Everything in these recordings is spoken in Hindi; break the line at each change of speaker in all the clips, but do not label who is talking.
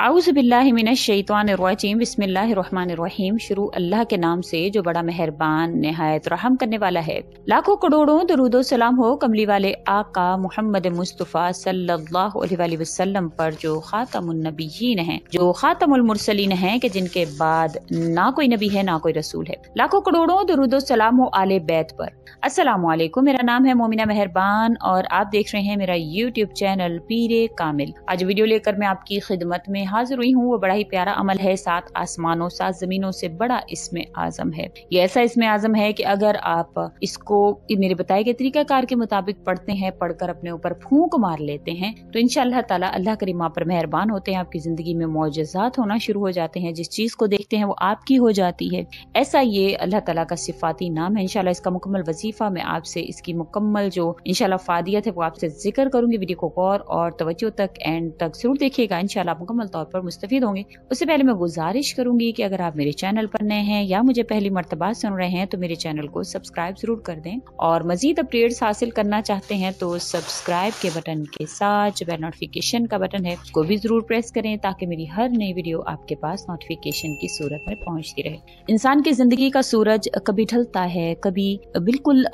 आउज़बिल्लिमिनशैतवानरवाजीम बसमीम शुरू अल्लाह के नाम से जो बड़ा मेहरबान नहायत रहम करने वाला है लाखों करोड़ों दरुदो सलाम हो कमली वाले आका मोहम्मद मुस्तफ़ा सल्लाम वसल्लम पर जो ख़ातमनबीन हैं जो ख़ातमसलिन हैं कि जिनके बाद ना कोई नबी है ना कोई रसूल है लाखों करोड़ों दरुदो सलाम हो आले बैत पर असलम मेरा नाम है मोमिना मेहरबान और आप देख रहे हैं मेरा यूट्यूब चैनल पीरे कामिल आज वीडियो लेकर मैं आपकी खिदमत में में हाजिर हुई हूँ वो बड़ा ही प्यारा अमल है सात आसमानों सात जमीनों से बड़ा इसमें आजम है ये ऐसा इसमें आजम है कि अगर आप इसको मेरे बताए गए तरीकाकार के मुताबिक पढ़ते हैं पढ़कर अपने ऊपर फूक मार लेते हैं तो इनशाला तला अल्लाह करीमा पर मेहरबान होते हैं आपकी जिंदगी में मुआजात होना शुरू हो जाते हैं जिस चीज को देखते हैं वो आपकी हो जाती है ऐसा ये अल्लाह तला का सिफाती नाम है इनशाला इसका मुकम्मल वजीफा मैं आपसे इसकी मुकम्मल जो इनशाला फादियत है वो आपसे जिक्र करूंगी वीडियो को गौर और तवज्जो तक एंड तक जरूर देखिएगा इनशाला मुकम्मल तौर पर मुस्तफ़ होंगे उससे पहले मैं गुजारिश करूंगी कि अगर आप मेरे चैनल पर नए हैं या मुझे पहली मरतबा सुन रहे हैं तो मेरे चैनल को सब्सक्राइब जरूर कर दें और मजीद अपडेट्स हासिल करना चाहते हैं तो सब्सक्राइब के बटन के साथ जो बेल नोटिफिकेशन का बटन है उसको भी जरूर प्रेस करें ताकि मेरी हर नई वीडियो आपके पास नोटिफिकेशन की सूरत में पहुँचती रहे इंसान की जिंदगी का सूरज कभी ढलता है कभी बिल्कुल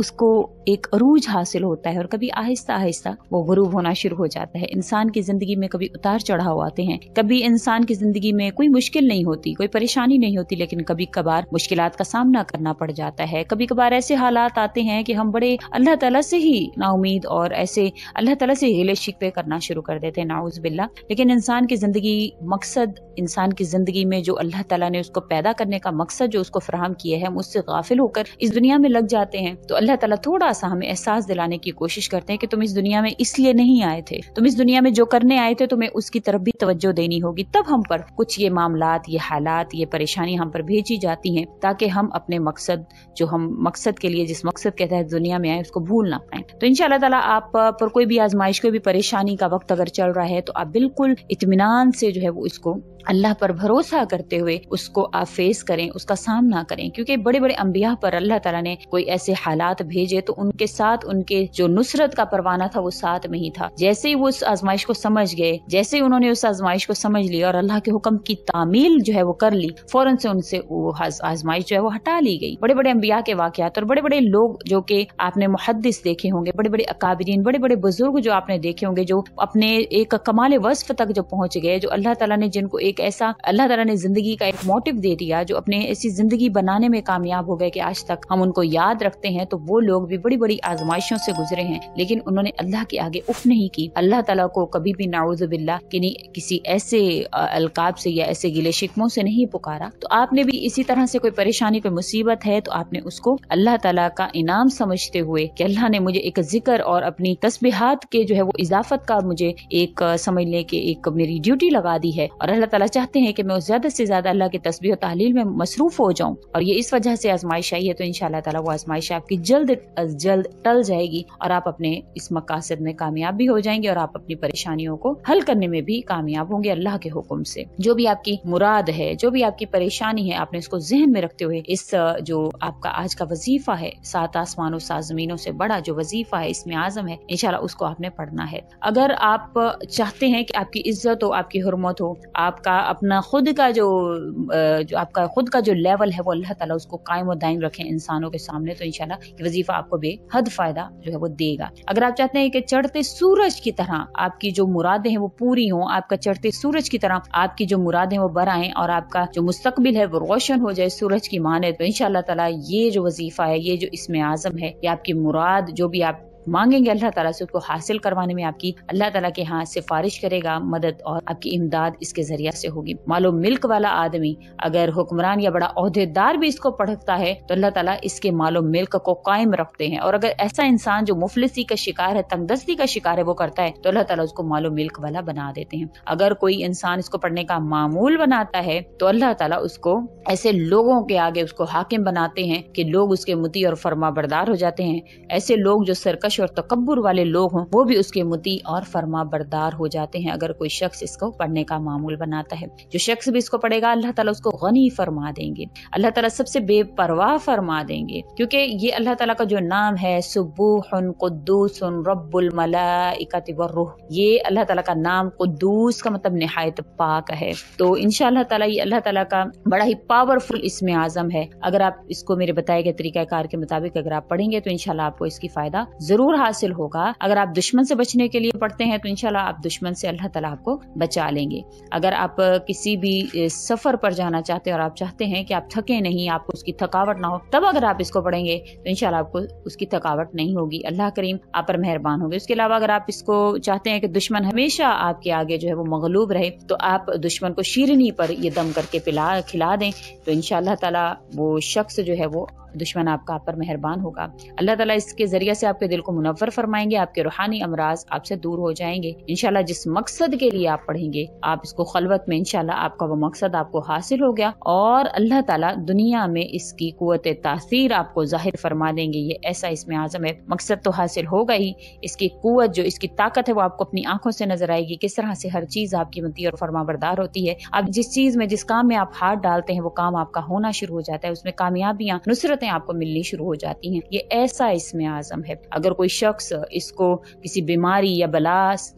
उसको एक अरूज हासिल होता है और कभी आहिस्ता आहिस्ता वो गुरूब होना शुरू हो जाता है इंसान की जिंदगी में कभी उतार चढ़ाव पाते हैं कभी इंसान की जिंदगी में कोई मुश्किल नहीं होती कोई परेशानी नहीं होती लेकिन कभी कभार मुश्किल का सामना करना पड़ जाता है कभी कभार ऐसे हालात आते हैं कि हम बड़े अल्लाह तला से ही नाउमीद और ऐसे अल्लाह तला से हिले शिकवे करना शुरू कर देते हैं नाउज बिल्ला लेकिन इंसान की जिंदगी मकसद इंसान की ज़िंदगी में जो अल्लाह ताला ने उसको पैदा करने का मकसद जो उसको फ्राहम किया है हम उससे गाफिल होकर इस दुनिया में लग जाते हैं तो अल्लाह ताला थोड़ा सा हमें एहसास दिलाने की कोशिश करते हैं कि तुम इस दुनिया में इसलिए नहीं आए थे तुम इस दुनिया में जो करने आए थे तुम्हें उसकी तरफ भी तवज्जो देनी होगी तब हम पर कुछ ये मामला ये हालात ये परेशानी हम पर भेजी जाती है ताकि हम अपने मकसद जो हम मकसद के लिए जिस मकसद के तहत दुनिया में आए उसको भूल ना पाए तो इन ताला आप पर कोई भी आजमाइश कोई भी परेशानी का वक्त अगर चल रहा है तो आप बिल्कुल इतमान से जो है वो इसको अल्लाह पर भरोसा करते हुए उसको आप फेस करें उसका सामना करें क्योंकि बड़े बड़े अम्बिया पर अल्लाह तला ने कोई ऐसे हालात भेजे तो उनके साथ उनके जो नुसरत का परवाना था वो साथ में ही था जैसे ही वो उस आजमाइश को समझ गए जैसे ही उन्होंने उस आजमाइश को समझ लिया और अल्लाह के हुक्म की तामील जो है वो कर ली फौरन से उनसे वो आजमाइश जो है वो हटा ली गई बड़े बड़े अम्बिया के वाकत और बड़े बड़े लोग जो कि आपने मुहदस देखे होंगे बड़े बड़े अकाबरीन बड़े बड़े बुजुर्ग जो आपने देखे होंगे जो अपने एक कमाल वस्फ तक जो पहुंच गए जो अल्लाह तला ने जिनको एक एक ऐसा अल्लाह तला ने जिंदगी का एक मोटिव दे दिया जो अपने ऐसी जिंदगी बनाने में कामयाब हो गए की आज तक हम उनको याद रखते हैं तो वो लोग भी बड़ी बड़ी आजमाइशों से गुजरे हैं लेकिन उन्होंने अल्लाह के आगे उफ नहीं की अल्लाह तला को कभी भी नाउजबिल्ला किसी ऐसे अलकाब से या ऐसे गिले शिकमों से नहीं पुकारा तो आपने भी इसी तरह से कोई परेशानी कोई मुसीबत है तो आपने उसको अल्लाह तला का इनाम समझते हुए की अल्लाह ने मुझे एक जिक्र और अपनी तस्बीहात के जो है वो इजाफत का मुझे एक समझने के एक मेरी ड्यूटी लगा दी है और अल्लाह तला तला चाहते हैं कि मैं ज्यादा से ज्यादा अल्लाह की तस्वीर और तहलील में मसरूफ हो जाऊँ और ये इस वजह से आजमाइश आई है तो इन ताला वो आजमाइश आपकी जल्द अज जल्द टल जाएगी और आप अपने इस मकासद में कामयाब भी हो जाएंगे और आप अपनी परेशानियों को हल करने में भी कामयाब होंगे अल्लाह के हुक्म से जो भी आपकी मुराद है जो भी आपकी परेशानी है आपने उसको जहन में रखते हुए इस जो आपका आज का वजीफा है सात आसमानों सात जमीनों से बड़ा जो वजीफा है इसमें आजम है इनशाला उसको आपने पढ़ना है अगर आप चाहते हैं कि आपकी इज्जत हो आपकी हरमत हो आपका अपना ख़ुद का जो जो आपका ख़ुद का जो लेवल है वो अल्लाह ताला उसको कायम और दायम रखें इंसानों के सामने तो इन ये वजीफ़ा आपको बेहद फ़ायदा जो है वो देगा अगर आप चाहते हैं कि चढ़ते सूरज की तरह आपकी जो मुरादें हैं वो पूरी हों आपका चढ़ते सूरज की तरह आपकी जो मुरादें वो आए और आपका जो मुस्तबिल है वो रोशन हो जाए सूरज की माने तो इन ताला ये जो वजीफ़ा है ये जो इसमें आज़म है ये आपकी मुराद जो भी आप मांगेंगे अल्लाह ताला से उसको हासिल करवाने में आपकी अल्लाह ताला के यहाँ सिफारिश करेगा मदद और आपकी इमदाद इसके जरिया से होगी मालूम मिल्क वाला आदमी अगर हुक्मरान या बड़ा अहदेदार भी इसको पढ़ता है तो अल्लाह ताला इसके मालूम मिल्क को कायम रखते हैं और अगर ऐसा इंसान जो मुफलसी का शिकार है तंगदस्ती का शिकार है वो करता है तो अल्लाह ताला उसको मालूम मिल्क वाला बना देते हैं अगर कोई इंसान इसको पढ़ने का मामूल बनाता है तो अल्लाह ताला उसको ऐसे लोगों के आगे उसको हाकिम बनाते हैं कि लोग उसके मुती और फरमा बरदार हो जाते हैं ऐसे लोग जो सरकश सरकश और तकबर वाले लोग हों वो भी उसके मुती और फरमा बरदार हो जाते हैं अगर कोई शख्स इसको पढ़ने का मामूल बनाता है जो शख्स भी इसको पढ़ेगा अल्लाह तला उसको गनी फरमा देंगे अल्लाह तला सबसे बेपरवाह फरमा देंगे क्योंकि ये अल्लाह तला का जो नाम है सुबूहन कुद्दूस ये अल्लाह तला का नाम कुदूस का मतलब नहायत पाक है तो इन तला ये अल्लाह का बड़ा ही पावरफुल इसमें आजम है अगर आप इसको मेरे बताए गए तरीक़ाकार के मुताबिक अगर आप पढ़ेंगे तो इनशाला आपको इसकी फ़ायदा ज़रूर जरूर हासिल होगा अगर आप दुश्मन से बचने के लिए पढ़ते हैं तो इनशाला आप दुश्मन से अल्लाह ताला आपको बचा लेंगे अगर आप किसी भी सफर पर जाना चाहते हैं और आप चाहते हैं कि आप थके नहीं आपको उसकी थकावट ना हो तब अगर आप इसको पढ़ेंगे तो इनशाला आपको उसकी थकावट नहीं होगी अल्लाह करीम आप पर मेहरबान होगी उसके अलावा अगर आप इसको चाहते हैं कि दुश्मन हमेशा आपके आगे जो है वो मगलूब रहे तो आप दुश्मन को शीरनी पर ये दम करके पिला खिला दें तो इनशाला ताला वो शख्स जो है वो दुश्मन आपका आप पर मेहरबान होगा अल्लाह ताला इसके ज़रिए से आपके दिल को मुनवर फरमाएंगे आपके रूहानी अमराज आपसे दूर हो जाएंगे इनशाला जिस मकसद के लिए आप पढ़ेंगे आप इसको खलवत में इनशाला आपका वो मकसद आपको हासिल हो गया और अल्लाह ताला दुनिया में इसकी कुत तासीर आपको जाहिर फरमा देंगे ये ऐसा इसमें आज़म है मकसद तो हासिल होगा ही इसकी कुत जो इसकी ताकत है वो आपको अपनी आंखों से नजर आएगी किस तरह से हर चीज़ आपकी मती और फरमा बरदार होती है आप जिस चीज़ में जिस काम में आप हाथ डालते हैं वो काम आपका होना शुरू हो जाता है उसमें कामयाबियाँ नुसरत बरकतें आपको मिलनी शुरू हो जाती हैं ये ऐसा इसमें आज़म है अगर कोई शख्स इसको किसी बीमारी या बला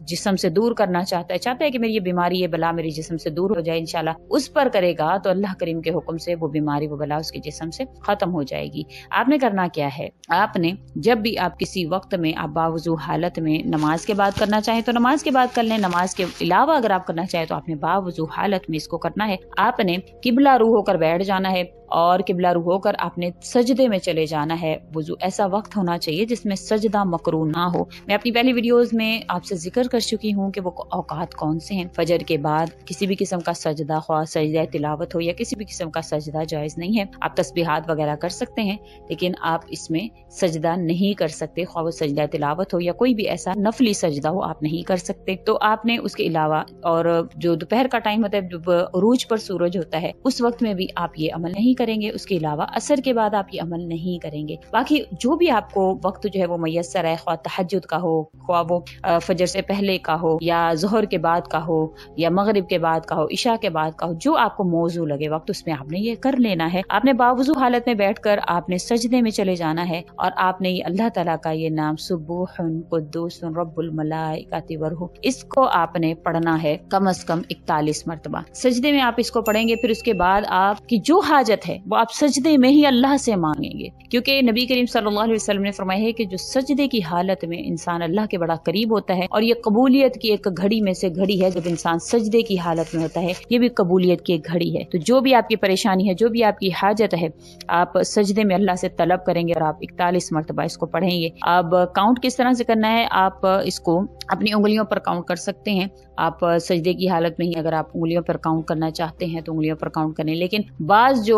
जिसम से दूर करना चाहता है चाहता है कि मेरी ये बीमारी ये बला मेरे जिसम से दूर हो जाए इनशाला उस पर करेगा तो अल्लाह करीम के हुक्म से वो बीमारी वो बला उसके जिसम से ख़त्म हो जाएगी आपने करना क्या है आपने जब भी आप किसी वक्त में आप बावजू हालत में नमाज के बाद करना चाहें तो नमाज के बाद कर लें नमाज के अलावा अगर आप करना चाहें तो आपने बावजू हालत में इसको करना है आपने किबला रू होकर बैठ जाना है और किबला रू होकर आपने सजदे में चले जाना है वजू ऐसा वक्त होना चाहिए जिसमें सजदा मकरू ना हो मैं अपनी पहली वीडियोस में आपसे जिक्र कर चुकी हूँ कि वो औकात कौन से हैं फजर के बाद किसी भी किस्म का सजदा ख्वा सजदा तिलावत हो या किसी भी किस्म का सजदा जायज़ नहीं है आप तस्बीहात वगैरह कर सकते हैं लेकिन आप इसमें सजदा नहीं कर सकते ख्वा सजदा तिलावत हो या कोई भी ऐसा नफली सजदा हो आप नहीं कर सकते तो आपने उसके अलावा और जो दोपहर का टाइम होता है रूज पर सूरज होता है उस वक्त में भी आप ये अमल नहीं करेंगे उसके अलावा असर के बाद आप आप ये अमल नहीं करेंगे बाकी जो भी आपको वक्त जो है वो मैसर है ख्वा तहजद का हो ख्वा वो फजर से पहले का हो या जहर के बाद का हो या मगरब के बाद का हो ईशा के बाद का हो जो आपको मौजू लगे वक्त उसमें आपने ये कर लेना है आपने बावजू हालत में बैठ कर आपने सजदे में चले जाना है और आपने ये अल्लाह तला का ये नाम सुबह रबुलर हो इसको आपने पढ़ना है कम अज कम इकतालीस मरतबा सजदे में आप इसको पढ़ेंगे फिर उसके बाद आपकी जो हाजत है वो आप सजदे में ही अल्लाह से मांगेंगे क्योंकि नबी करीम सल्लल्लाहु अलैहि वसल्लम ने फरमाया है कि जो सजदे की हालत में इंसान अल्लाह के बड़ा करीब होता है और ये कबूलियत की एक घड़ी में से घड़ी है जब इंसान सजदे की हालत में होता है ये भी कबूलियत की एक घड़ी है तो जो भी आपकी परेशानी है जो भी आपकी हाजत है आप सजदे में अल्लाह से तलब करेंगे और आप इकतालीस मरतबा इसको पढ़ेंगे अब काउंट किस तरह से करना है आप इसको अपनी उंगलियों पर काउंट कर सकते हैं आप सजदे की हालत में ही अगर आप उंगलियों पर काउंट करना चाहते हैं तो उंगलियों पर काउंट करें लेकिन बाज जो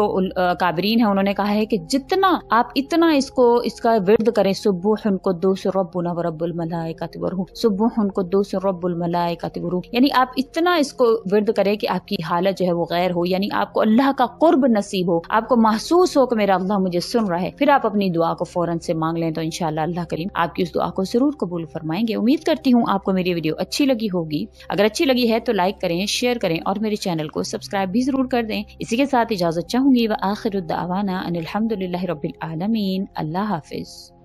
काबरीन है उन्होंने कहा है कि जितना आप इतना इसको इसका विरद करें सुबह उनको दो सौ रबुना रबुल का कतबरू सुबह उनको दो सौ रबुल का कतबरू यानी आप इतना इसको विरद करें कि आपकी हालत जो है वो गैर हो यानी आपको अल्लाह का कुर्ब नसीब हो आपको महसूस हो कि मेरा अल्लाह मुझे सुन रहा है फिर आप अपनी दुआ को फौरन से मांग लें तो इनशाला अल्लाह करीम आपकी उस दुआ को जरूर कबूल फरमाएंगे उम्मीद करती हूँ आपको मेरी वीडियो अच्छी लगी होगी अगर अच्छी लगी है तो लाइक करें शेयर करें और मेरे चैनल को सब्सक्राइब भी जरूर कर दें इसी के साथ इजाजत चाहूंगी व आखिर अनिल الحمد لله رب العالمين الله حافظ